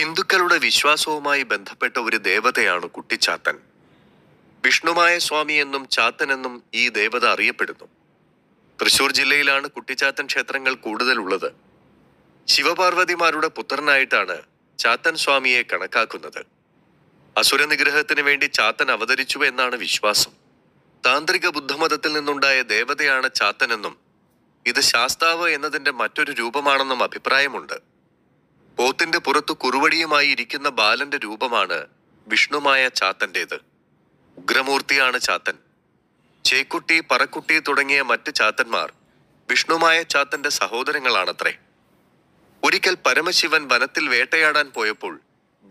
ഹിന്ദുക്കളുടെ വിശ്വാസവുമായി ബന്ധപ്പെട്ട ഒരു ദേവതയാണ് കുട്ടിച്ചാത്തൻ വിഷ്ണുമായ സ്വാമി എന്നും ചാത്തനെന്നും ഈ ദേവത അറിയപ്പെടുന്നു തൃശൂർ ജില്ലയിലാണ് കുട്ടിച്ചാത്തൻ ക്ഷേത്രങ്ങൾ കൂടുതലുള്ളത് ശിവപാർവതിമാരുടെ പുത്രനായിട്ടാണ് ചാത്തൻ സ്വാമിയെ കണക്കാക്കുന്നത് അസുര നിഗ്രഹത്തിന് വേണ്ടി ചാത്തൻ അവതരിച്ചു എന്നാണ് വിശ്വാസം താന്ത്രിക ബുദ്ധമതത്തിൽ നിന്നുണ്ടായ ദേവതയാണ് ചാത്തനെന്നും ഇത് ശാസ്താവ് എന്നതിന്റെ മറ്റൊരു രൂപമാണെന്നും അഭിപ്രായമുണ്ട് പോത്തിന്റെ പുറത്തു കുറുവടിയുമായി ഇരിക്കുന്ന ബാലന്റെ രൂപമാണ് വിഷ്ണുമായ ചാത്തന്റേത് ഉഗ്രമൂർത്തിയാണ് ചാത്തൻ ചേക്കുട്ടി പറക്കുട്ടി തുടങ്ങിയ മറ്റ് ചാത്തന്മാർ വിഷ്ണുമായ ചാത്തന്റെ സഹോദരങ്ങളാണത്രേ ഒരിക്കൽ പരമശിവൻ വനത്തിൽ വേട്ടയാടാൻ പോയപ്പോൾ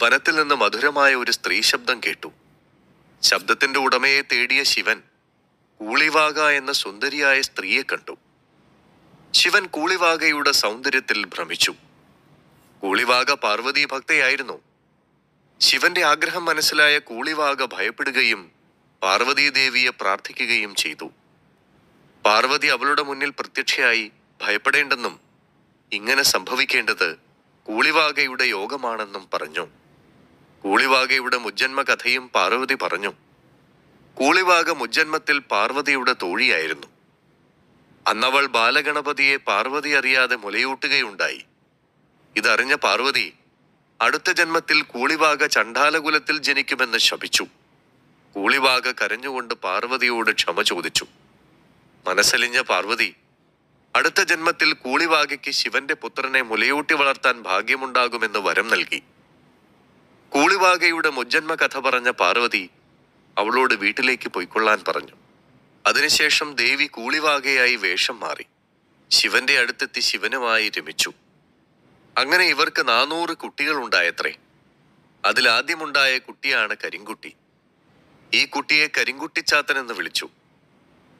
വനത്തിൽ നിന്ന് മധുരമായ ഒരു സ്ത്രീ ശബ്ദം കേട്ടു ശബ്ദത്തിന്റെ ഉടമയെ തേടിയ ശിവൻ കൂളിവാക എന്ന സുന്ദരിയായ സ്ത്രീയെ കണ്ടു ശിവൻ കൂളിവാകയുടെ സൗന്ദര്യത്തിൽ ഭ്രമിച്ചു കൂളിവാക പാർവതി ഭക്തയായിരുന്നു ശിവന്റെ ആഗ്രഹം മനസ്സിലായ കൂളിവാക ഭയപ്പെടുകയും പാർവതീദേവിയെ പ്രാർത്ഥിക്കുകയും ചെയ്തു പാർവതി അവളുടെ മുന്നിൽ പ്രത്യക്ഷയായി ഭയപ്പെടേണ്ടെന്നും ഇങ്ങനെ സംഭവിക്കേണ്ടത് കൂളിവാകയുടെ യോഗമാണെന്നും പറഞ്ഞു കൂളിവാകയുടെ മുജ്ജന്മ കഥയും പാർവതി പറഞ്ഞു കൂളിവാക മുജ്ജന്മത്തിൽ പാർവതിയുടെ തോഴിയായിരുന്നു അന്നവൾ ബാലഗണപതിയെ പാർവതി അറിയാതെ മുലയൂട്ടുകയുണ്ടായി ഇതറിഞ്ഞ പാർവതി അടുത്ത ജന്മത്തിൽ കൂളിവാക ചണ്ഡാലകുലത്തിൽ ജനിക്കുമെന്ന് ശപിച്ചു കൂളിവാക കരഞ്ഞുകൊണ്ട് പാർവതിയോട് ക്ഷമ ചോദിച്ചു മനസ്സലിഞ്ഞ പാർവതി അടുത്ത ജന്മത്തിൽ കൂളിവാകയ്ക്ക് ശിവന്റെ പുത്രനെ മുലയൂട്ടി വളർത്താൻ ഭാഗ്യമുണ്ടാകുമെന്ന് വരം നൽകി കൂളിവാകയുടെ മുജ്ജന്മ കഥ പറഞ്ഞ പാർവതി അവളോട് വീട്ടിലേക്ക് പോയിക്കൊള്ളാൻ പറഞ്ഞു അതിനുശേഷം ദേവി കൂളിവാകയായി വേഷം മാറി ശിവന്റെ അടുത്തെത്തി ശിവനുമായി രമിച്ചു അങ്ങനെ ഇവർക്ക് നാനൂറ് കുട്ടികളുണ്ടായത്രേ അതിലാദ്യമുണ്ടായ കുട്ടിയാണ് കരിങ്കുട്ടി ഈ കുട്ടിയെ കരിങ്കുട്ടി ചാത്തൻ എന്ന് വിളിച്ചു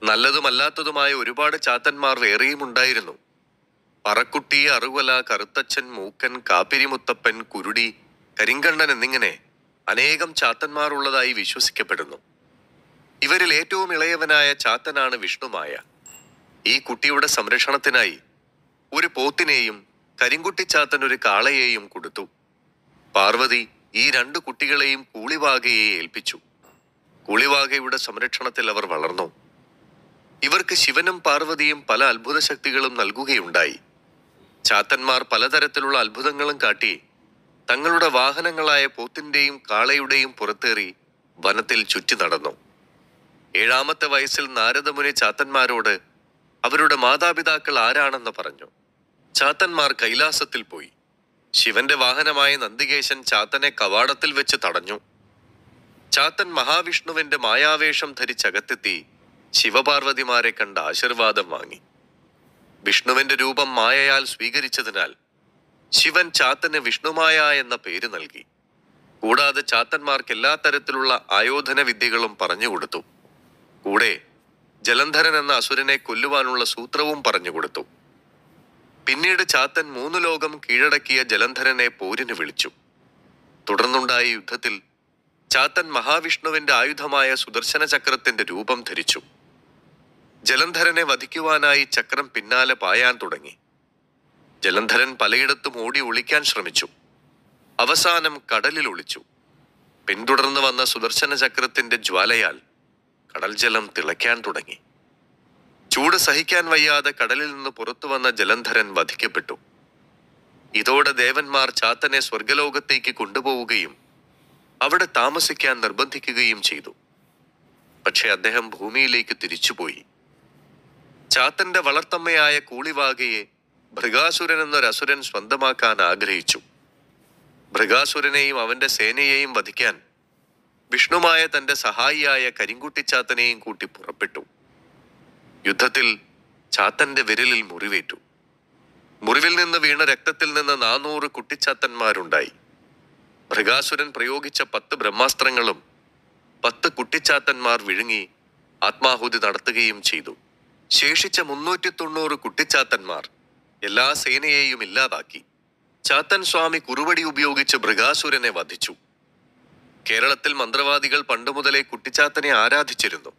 നല്ലതുമല്ലാത്തതുമായ ഒരുപാട് ചാത്തന്മാർ വേറെയും ഉണ്ടായിരുന്നു പറക്കുട്ടി അറുവല കറുത്തച്ഛൻ മൂക്കൻ കാപ്പിരിമുത്തപ്പൻ കുരുടി കരിങ്കണ്ണൻ എന്നിങ്ങനെ അനേകം ചാത്തന്മാർ ഉള്ളതായി വിശ്വസിക്കപ്പെടുന്നു ഇവരിൽ ഏറ്റവും ഇളയവനായ ചാത്തനാണ് വിഷ്ണുമായ ഈ കുട്ടിയുടെ സംരക്ഷണത്തിനായി ഒരു പോത്തിനെയും കരിങ്കുട്ടിച്ചാത്തൻ ഒരു കാളയെയും കൊടുത്തു പാർവതി ഈ രണ്ട് കുട്ടികളെയും കൂളിവാകയെ ഏൽപ്പിച്ചു കൂളിവാകയുടെ സംരക്ഷണത്തിൽ അവർ വളർന്നു ഇവർക്ക് ശിവനും പാർവതിയും പല അത്ഭുത ശക്തികളും നൽകുകയുണ്ടായി ചാത്തന്മാർ പലതരത്തിലുള്ള അത്ഭുതങ്ങളും കാട്ടി തങ്ങളുടെ വാഹനങ്ങളായ പോത്തിന്റെയും കാളയുടെയും പുറത്തേറി വനത്തിൽ ചുറ്റി നടന്നു ഏഴാമത്തെ വയസ്സിൽ നാരദമുനി ചാത്തന്മാരോട് അവരുടെ മാതാപിതാക്കൾ ആരാണെന്ന് പറഞ്ഞു ചാത്തന്മാർ കൈലാസത്തിൽ പോയി ശിവന്റെ വാഹനമായ നന്ദികേശൻ ചാത്തനെ കവാടത്തിൽ വെച്ച് തടഞ്ഞു ചാത്തൻ മഹാവിഷ്ണുവിന്റെ മായാവേഷം ധരിച്ചകത്തെത്തി ശിവപാർവതിമാരെ കണ്ട് ആശീർവാദം വാങ്ങി വിഷ്ണുവിന്റെ രൂപം മായയാൽ സ്വീകരിച്ചതിനാൽ ശിവൻ ചാത്തന് വിഷ്ണുമായ എന്ന പേര് നൽകി കൂടാതെ ചാത്തന്മാർക്ക് എല്ലാ തരത്തിലുള്ള ആയോധന വിദ്യകളും പറഞ്ഞുകൊടുത്തു കൂടെ ജലന്ധരൻ എന്ന അസുരനെ കൊല്ലുവാനുള്ള സൂത്രവും പറഞ്ഞുകൊടുത്തു പിന്നീട് ചാത്തൻ മൂന്ന് ലോകം കീഴടക്കിയ ജലന്ധരനെ പോരിന് വിളിച്ചു തുടർന്നുണ്ടായ യുദ്ധത്തിൽ ചാത്തൻ മഹാവിഷ്ണുവിന്റെ ആയുധമായ സുദർശന ചക്രത്തിന്റെ രൂപം ധരിച്ചു ജലന്ധരനെ വധിക്കുവാനായി ചക്രം പിന്നാലെ പായാൻ തുടങ്ങി ജലന്ധരൻ പലയിടത്തും ഓടി ഒളിക്കാൻ ശ്രമിച്ചു അവസാനം കടലിൽ ഒളിച്ചു പിന്തുടർന്ന് വന്ന സുദർശന ചക്രത്തിന്റെ ജ്വാലയാൽ കടൽ ജലം തിളയ്ക്കാൻ തുടങ്ങി ചൂട് സഹിക്കാൻ വയ്യാതെ കടലിൽ നിന്ന് പുറത്തു വന്ന ജലന്ധരൻ വധിക്കപ്പെട്ടു ഇതോടെ ദേവന്മാർ ചാത്തനെ സ്വർഗലോകത്തേക്ക് കൊണ്ടുപോവുകയും അവിടെ താമസിക്കാൻ നിർബന്ധിക്കുകയും ചെയ്തു പക്ഷെ അദ്ദേഹം ഭൂമിയിലേക്ക് തിരിച്ചുപോയി ചാത്തന്റെ വളർത്തമ്മയായ കൂളിവാകയെ ഭൃഗാസുരൻ എന്നൊരു അസുരൻ സ്വന്തമാക്കാൻ ആഗ്രഹിച്ചു ഭൃഗാസുരനെയും അവന്റെ സേനയെയും വധിക്കാൻ വിഷ്ണുമായ തന്റെ സഹായിയായ കരിങ്കുട്ടിച്ചാത്തനെയും കൂട്ടി പുറപ്പെട്ടു യുദ്ധത്തിൽ ചാത്തന്റെ വിരലിൽ മുറിവേറ്റു മുറിവിൽ നിന്ന് വീണ രക്തത്തിൽ നിന്ന് നാനൂറ് കുട്ടിച്ചാത്തന്മാരുണ്ടായി മൃഗാസുരൻ പ്രയോഗിച്ച പത്ത് ബ്രഹ്മാസ്ത്രങ്ങളും പത്ത് കുട്ടിച്ചാത്തന്മാർ വിഴുങ്ങി ആത്മാഹുതി നടത്തുകയും ചെയ്തു ശേഷിച്ച മുന്നൂറ്റി തൊണ്ണൂറ് കുട്ടിച്ചാത്തന്മാർ എല്ലാ സേനയെയും ഇല്ലാതാക്കി ചാത്തൻ സ്വാമി കുറുവടി ഉപയോഗിച്ച് മൃഗാസുരനെ വധിച്ചു കേരളത്തിൽ മന്ത്രവാദികൾ പണ്ടുമുതലേ കുട്ടിച്ചാത്തനെ ആരാധിച്ചിരുന്നു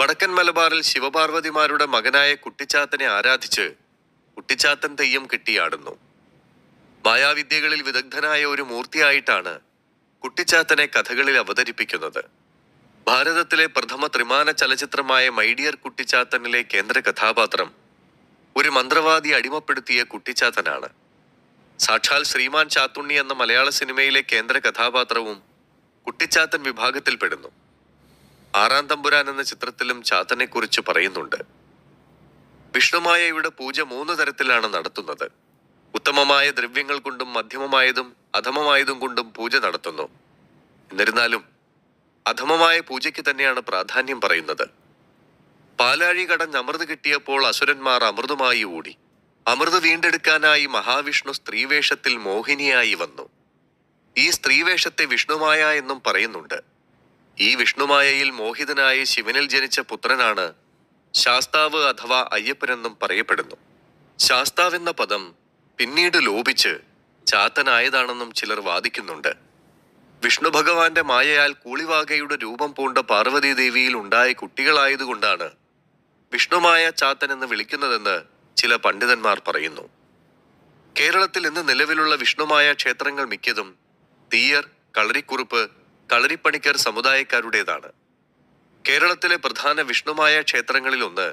വടക്കൻ മലബാറിൽ ശിവപാർവതിമാരുടെ മകനായ കുട്ടിച്ചാത്തനെ ആരാധിച്ച് കുട്ടിച്ചാത്തൻ തെയ്യം കെട്ടിയാടുന്നു മായാവിദ്യകളിൽ വിദഗ്ധനായ ഒരു മൂർത്തിയായിട്ടാണ് കുട്ടിച്ചാത്തനെ കഥകളിൽ അവതരിപ്പിക്കുന്നത് ഭാരതത്തിലെ പ്രഥമ ത്രിമാന ചലച്ചിത്രമായ മൈഡിയർ കുട്ടിച്ചാത്തനിലെ കേന്ദ്ര കഥാപാത്രം ഒരു മന്ത്രവാദി അടിമപ്പെടുത്തിയ കുട്ടിച്ചാത്തനാണ് സാക്ഷാൽ ശ്രീമാൻ ചാത്തുണ്ണി എന്ന മലയാള സിനിമയിലെ കേന്ദ്ര കഥാപാത്രവും കുട്ടിച്ചാത്തൻ വിഭാഗത്തിൽപ്പെടുന്നു ആറാം തമ്പുരാൻ എന്ന ചിത്രത്തിലും കുറിച്ച് പറയുന്നുണ്ട് വിഷ്ണുമായ ഇവിടെ പൂജ മൂന്ന് തരത്തിലാണ് നടത്തുന്നത് ഉത്തമമായ ദ്രവ്യങ്ങൾ കൊണ്ടും മധ്യമമായതും അധമമായതും കൊണ്ടും പൂജ നടത്തുന്നു എന്നിരുന്നാലും അധമമായ പൂജയ്ക്ക് തന്നെയാണ് പ്രാധാന്യം പറയുന്നത് പാലാഴി കടഞ്ഞ് അമൃത് കിട്ടിയപ്പോൾ അസുരന്മാർ അമൃതുമായി ഓടി അമൃത് വീണ്ടെടുക്കാനായി മഹാവിഷ്ണു സ്ത്രീവേഷത്തിൽ മോഹിനിയായി വന്നു ഈ സ്ത്രീവേഷത്തെ വിഷ്ണുമായ എന്നും പറയുന്നുണ്ട് ഈ വിഷ്ണുമായയിൽ മോഹിതനായ ശിവനിൽ ജനിച്ച പുത്രനാണ് ശാസ്താവ് അഥവാ അയ്യപ്പനെന്നും പറയപ്പെടുന്നു ശാസ്താവെന്ന പദം പിന്നീട് ലോപിച്ച് ചാത്തനായതാണെന്നും ചിലർ വാദിക്കുന്നുണ്ട് വിഷ്ണു ഭഗവാന്റെ മായയാൽ കൂളിവാകയുടെ രൂപം പൂണ്ട പാർവതീദേവിയിൽ ഉണ്ടായ കുട്ടികളായതുകൊണ്ടാണ് വിഷ്ണുമായ ചാത്തൻ എന്ന് വിളിക്കുന്നതെന്ന് ചില പണ്ഡിതന്മാർ പറയുന്നു കേരളത്തിൽ ഇന്ന് നിലവിലുള്ള വിഷ്ണുമായ ക്ഷേത്രങ്ങൾ മിക്കതും തീയർ കളരിക്കുറുപ്പ് കളരിപ്പണിക്കർ സമുദായക്കാരുടേതാണ് കേരളത്തിലെ പ്രധാന വിഷ്ണുമായ ക്ഷേത്രങ്ങളിലൊന്ന്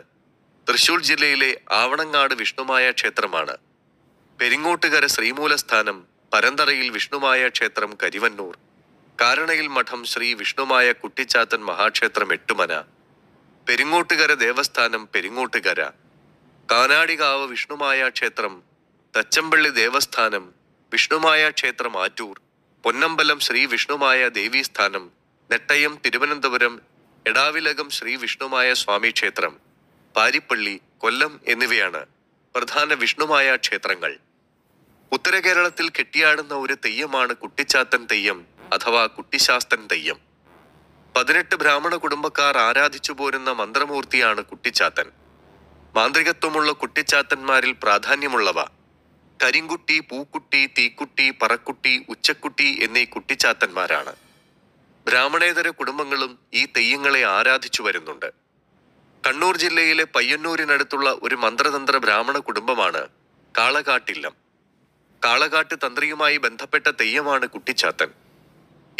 തൃശൂർ ജില്ലയിലെ ആവണങ്ങാട് വിഷ്ണുമായ ക്ഷേത്രമാണ് പെരിങ്ങോട്ടുകര ശ്രീമൂലസ്ഥാനം പരന്തറയിൽ വിഷ്ണുമായ ക്ഷേത്രം കരിവന്നൂർ കാരണയിൽ മഠം ശ്രീ വിഷ്ണുമായ കുട്ടിച്ചാത്തൻ മഹാക്ഷേത്രം എട്ടുമന പെരിങ്ങോട്ടുകര ദേവസ്ഥാനം പെരിങ്ങോട്ടുകര കാനാടികാവ് വിഷ്ണുമായ ക്ഷേത്രം തച്ചമ്പള്ളി ദേവസ്ഥാനം വിഷ്ണുമായ ക്ഷേത്രം ആറ്റൂർ പൊന്നമ്പലം ശ്രീ വിഷ്ണുമായ ദേവീസ്ഥാനം നെട്ടയം തിരുവനന്തപുരം എടാവിലകം ശ്രീ വിഷ്ണുമായ സ്വാമി ക്ഷേത്രം പാരിപ്പള്ളി കൊല്ലം എന്നിവയാണ് പ്രധാന വിഷ്ണുമായ ക്ഷേത്രങ്ങൾ ഉത്തരകേരളത്തിൽ കെട്ടിയാടുന്ന ഒരു തെയ്യമാണ് കുട്ടിച്ചാത്തൻ തെയ്യം അഥവാ കുട്ടിശാസ്തൻ തെയ്യം പതിനെട്ട് ബ്രാഹ്മണ കുടുംബക്കാർ ആരാധിച്ചു പോരുന്ന മന്ത്രമൂർത്തിയാണ് കുട്ടിച്ചാത്തൻ മാന്ത്രികത്വമുള്ള കുട്ടിച്ചാത്തന്മാരിൽ പ്രാധാന്യമുള്ളവ കരിങ്കുട്ടി പൂക്കുട്ടി തീക്കുട്ടി പറക്കുട്ടി ഉച്ചക്കുട്ടി എന്നീ കുട്ടിച്ചാത്തന്മാരാണ് ബ്രാഹ്മണേതര കുടുംബങ്ങളും ഈ തെയ്യങ്ങളെ ആരാധിച്ചു വരുന്നുണ്ട് കണ്ണൂർ ജില്ലയിലെ പയ്യന്നൂരിനടുത്തുള്ള ഒരു മന്ത്രതന്ത്ര ബ്രാഹ്മണ കുടുംബമാണ് കാളകാട്ടില്ലം കാളകാട്ട് തന്ത്രിയുമായി ബന്ധപ്പെട്ട തെയ്യമാണ് കുട്ടിച്ചാത്തൻ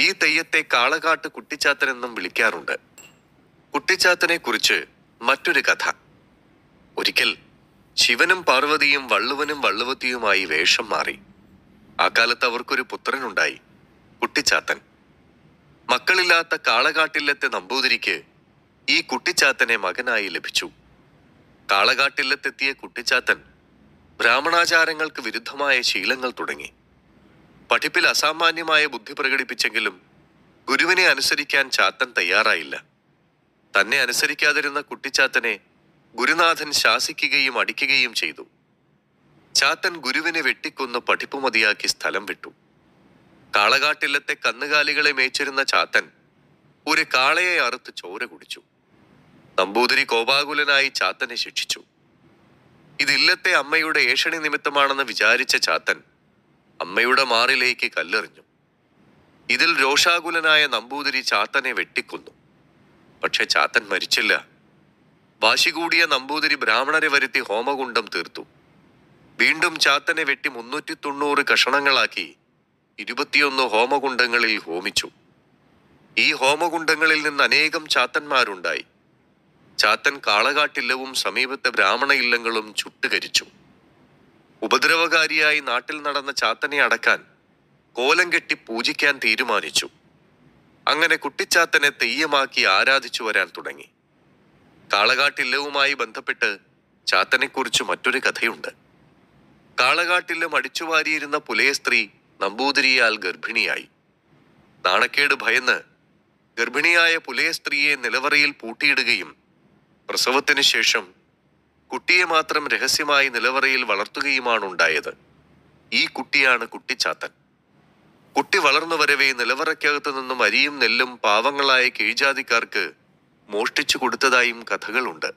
ഈ തെയ്യത്തെ കാളകാട്ട് കുട്ടിച്ചാത്തൻ എന്നും വിളിക്കാറുണ്ട് കുട്ടിച്ചാത്തനെ കുറിച്ച് മറ്റൊരു കഥ ഒരിക്കൽ ശിവനും പാർവതിയും വള്ളുവനും വള്ളുവത്തിയുമായി വേഷം മാറി അക്കാലത്ത് അവർക്കൊരു പുത്രനുണ്ടായി കുട്ടിച്ചാത്തൻ മക്കളില്ലാത്ത കാളകാട്ടില്ലത്തെ നമ്പൂതിരിക്ക് ഈ കുട്ടിച്ചാത്തനെ മകനായി ലഭിച്ചു കാളകാട്ടില്ലത്തെത്തിയ കുട്ടിച്ചാത്തൻ ബ്രാഹ്മണാചാരങ്ങൾക്ക് വിരുദ്ധമായ ശീലങ്ങൾ തുടങ്ങി പഠിപ്പിൽ അസാമാന്യമായ ബുദ്ധി പ്രകടിപ്പിച്ചെങ്കിലും ഗുരുവിനെ അനുസരിക്കാൻ ചാത്തൻ തയ്യാറായില്ല തന്നെ അനുസരിക്കാതിരുന്ന കുട്ടിച്ചാത്തനെ ഗുരുനാഥൻ ശാസിക്കുകയും അടിക്കുകയും ചെയ്തു ചാത്തൻ ഗുരുവിനെ വെട്ടിക്കൊന്ന് പഠിപ്പുമതിയാക്കി സ്ഥലം വിട്ടു കാളകാട്ടില്ലത്തെ കന്നുകാലികളെ മേച്ചിരുന്ന ചാത്തൻ ഒരു കാളയെ അറുത്ത് ചോര കുടിച്ചു നമ്പൂതിരി കോപാകുലനായി ചാത്തനെ ശിക്ഷിച്ചു ഇതില്ലത്തെ അമ്മയുടെ ഏഷണി നിമിത്തമാണെന്ന് വിചാരിച്ച ചാത്തൻ അമ്മയുടെ മാറിലേക്ക് കല്ലെറിഞ്ഞു ഇതിൽ രോഷാകുലനായ നമ്പൂതിരി ചാത്തനെ വെട്ടിക്കൊന്നു പക്ഷെ ചാത്തൻ മരിച്ചില്ല വാശി കൂടിയ നമ്പൂതിരി ബ്രാഹ്മണരെ വരുത്തി ഹോമകുണ്ടം തീർത്തു വീണ്ടും ചാത്തനെ വെട്ടി മുന്നൂറ്റി തൊണ്ണൂറ് കഷണങ്ങളാക്കി ഇരുപത്തിയൊന്ന് ഹോമകുണ്ടങ്ങളിൽ ഹോമിച്ചു ഈ ഹോമകുണ്ടങ്ങളിൽ നിന്ന് അനേകം ചാത്തന്മാരുണ്ടായി ചാത്തൻ കാളകാട്ടില്ലവും സമീപത്തെ ബ്രാഹ്മണ ഇല്ലങ്ങളും ചുട്ടുകരിച്ചു ഉപദ്രവകാരിയായി നാട്ടിൽ നടന്ന ചാത്തനെ അടക്കാൻ കോലം കെട്ടി പൂജിക്കാൻ തീരുമാനിച്ചു അങ്ങനെ കുട്ടിച്ചാത്തനെ തെയ്യമാക്കി ആരാധിച്ചു വരാൻ തുടങ്ങി കാളകാട്ടില്ലവുമായി ബന്ധപ്പെട്ട് ചാത്തനെക്കുറിച്ച് മറ്റൊരു കഥയുണ്ട് കാളകാട്ടില്ലം അടിച്ചുവാരിയിരുന്ന പുലയ സ്ത്രീ നമ്പൂതിരിയാൽ ഗർഭിണിയായി നാണക്കേട് ഭയന്ന് ഗർഭിണിയായ പുലയ സ്ത്രീയെ നിലവറയിൽ പൂട്ടിയിടുകയും പ്രസവത്തിനു ശേഷം കുട്ടിയെ മാത്രം രഹസ്യമായി നിലവറയിൽ വളർത്തുകയുമാണ് ഉണ്ടായത് ഈ കുട്ടിയാണ് കുട്ടിച്ചാത്തൻ കുട്ടി വളർന്നു വരവേ നിലവറയ്ക്കകത്തു നിന്നും അരിയും നെല്ലും പാവങ്ങളായ കീഴ്ജാതിക്കാർക്ക് മോഷ്ടിച്ചു കൊടുത്തതായും കഥകളുണ്ട്